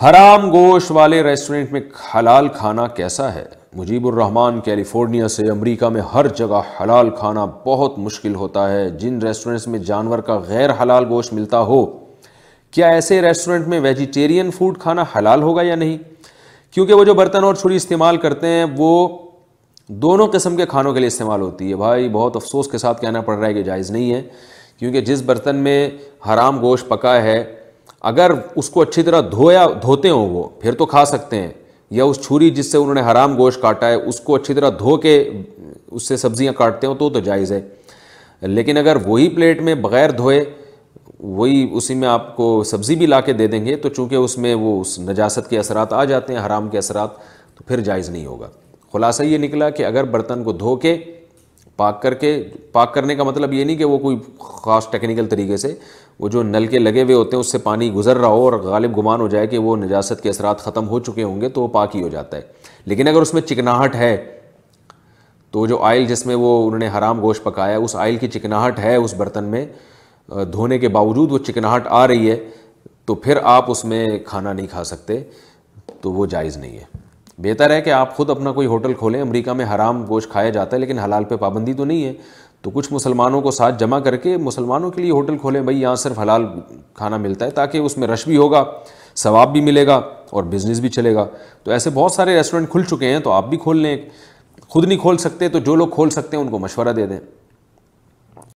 हराम गोश वाले रेस्टोरेंट में हलाल खाना कैसा है मुजीबुररहमान कैलिफोर्निया से अमेरिका में हर जगह हलाल खाना बहुत मुश्किल होता है जिन रेस्टोरेंट्स में जानवर का गैर हलाल गोश्त मिलता हो क्या ऐसे रेस्टोरेंट में वेजिटेरियन फूड खाना हलाल होगा या नहीं क्योंकि वो जो बर्तन और छुरी इस्तेमाल करते हैं वो दोनों किस्म के खानों के लिए इस्तेमाल होती है भाई बहुत अफसोस के साथ कहना पड़ रहा है कि जायज़ नहीं है क्योंकि जिस बर्तन में हराम गोश्त पका है अगर उसको अच्छी तरह धोया धोते हों वो फिर तो खा सकते हैं या उस छुरी जिससे उन्होंने हराम गोश्त काटा है उसको अच्छी तरह धो के उससे सब्जियां काटते हो तो तो जायज़ है लेकिन अगर वही प्लेट में बग़ैर धोए वही उसी में आपको सब्ज़ी भी ला के दे देंगे तो चूँकि उसमें वो उस नजास्त के असरात आ जाते हैं हराम के असरात तो फिर जायज़ नहीं होगा खुलासा ये निकला कि अगर बर्तन को धो के पाक करके पाक करने का मतलब ये नहीं कि वो कोई ख़ास टेक्निकल तरीके से वो जो नल के लगे हुए होते हैं उससे पानी गुजर रहा हो और गालिब गुमान हो जाए कि वो नजास्त के असरात ख़त्म हो चुके होंगे तो वो पाक ही हो जाता है लेकिन अगर उसमें चिकनाहट है तो जो आयल जिसमें वो उन्होंने हराम गोश्त पकाया उस आयल की चिकनाहट है उस बर्तन में धोने के बावजूद वो चिकनाहट आ रही है तो फिर आप उसमें खाना नहीं खा सकते तो वो जायज़ नहीं है बेहतर है कि आप खुद अपना कोई होटल खोलें अमेरिका में हराम गोश्त खाया जाता है लेकिन हलाल पे पाबंदी तो नहीं है तो कुछ मुसलमानों को साथ जमा करके मुसलमानों के लिए होटल खोलें भाई यहाँ सिर्फ हलाल खाना मिलता है ताकि उसमें रश भी होगा सवाब भी मिलेगा और बिज़नेस भी चलेगा तो ऐसे बहुत सारे रेस्टोरेंट खुल चुके हैं तो आप भी खोल लें खुद नहीं खोल सकते तो जो लोग खोल सकते हैं उनको मशवरा दे दें